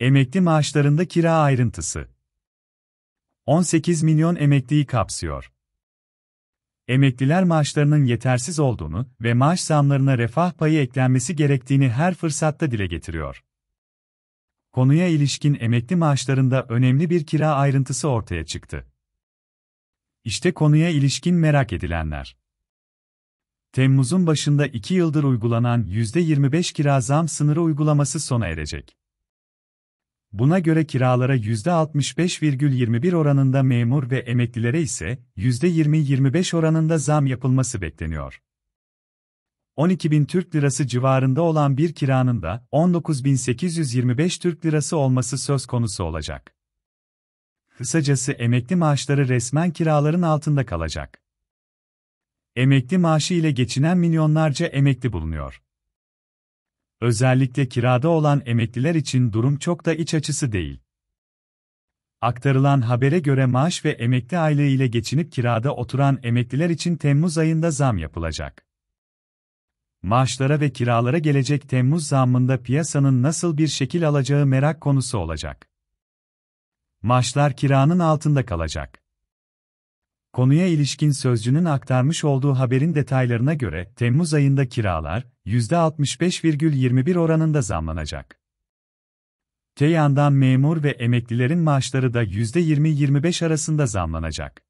Emekli maaşlarında kira ayrıntısı. 18 milyon emekliyi kapsıyor. Emekliler maaşlarının yetersiz olduğunu ve maaş zamlarına refah payı eklenmesi gerektiğini her fırsatta dile getiriyor. Konuya ilişkin emekli maaşlarında önemli bir kira ayrıntısı ortaya çıktı. İşte konuya ilişkin merak edilenler. Temmuz'un başında 2 yıldır uygulanan %25 kira zam sınırı uygulaması sona erecek. Buna göre kiralara %65,21 oranında memur ve emeklilere ise %20-25 oranında zam yapılması bekleniyor. 12 bin Türk lirası civarında olan bir kiranın da 19.825 Türk lirası olması söz konusu olacak. Kısacası emekli maaşları resmen kiraların altında kalacak. Emekli maaşı ile geçinen milyonlarca emekli bulunuyor. Özellikle kirada olan emekliler için durum çok da iç açısı değil. Aktarılan habere göre maaş ve emekli aylığı geçinip kirada oturan emekliler için Temmuz ayında zam yapılacak. Maaşlara ve kiralara gelecek Temmuz zammında piyasanın nasıl bir şekil alacağı merak konusu olacak. Maaşlar kiranın altında kalacak. Konuya ilişkin sözcünün aktarmış olduğu haberin detaylarına göre Temmuz ayında kiralar %65,21 oranında zamlanacak. Te yandan memur ve emeklilerin maaşları da %20-25 arasında zamlanacak.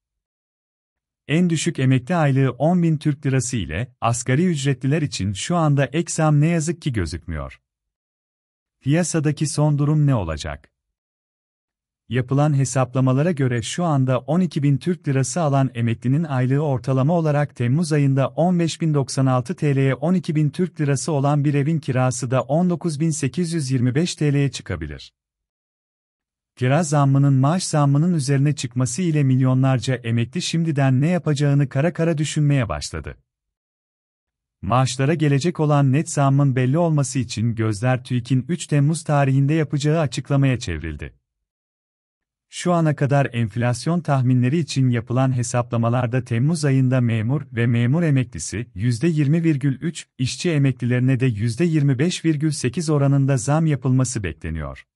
En düşük emekli aylığı 10 bin Türk Lirası ile asgari ücretliler için şu anda ek ne yazık ki gözükmüyor. Piyasadaki son durum ne olacak? Yapılan hesaplamalara göre şu anda 12 bin Türk Lirası alan emeklinin aylığı ortalama olarak Temmuz ayında 15.096 TL'ye 12 bin Türk Lirası olan bir evin kirası da 19.825 TL'ye çıkabilir. Kira zammının maaş zammının üzerine çıkması ile milyonlarca emekli şimdiden ne yapacağını kara kara düşünmeye başladı. Maaşlara gelecek olan net zammın belli olması için gözler TÜİK'in 3 Temmuz tarihinde yapacağı açıklamaya çevrildi. Şu ana kadar enflasyon tahminleri için yapılan hesaplamalarda Temmuz ayında memur ve memur emeklisi %20,3, işçi emeklilerine de %25,8 oranında zam yapılması bekleniyor.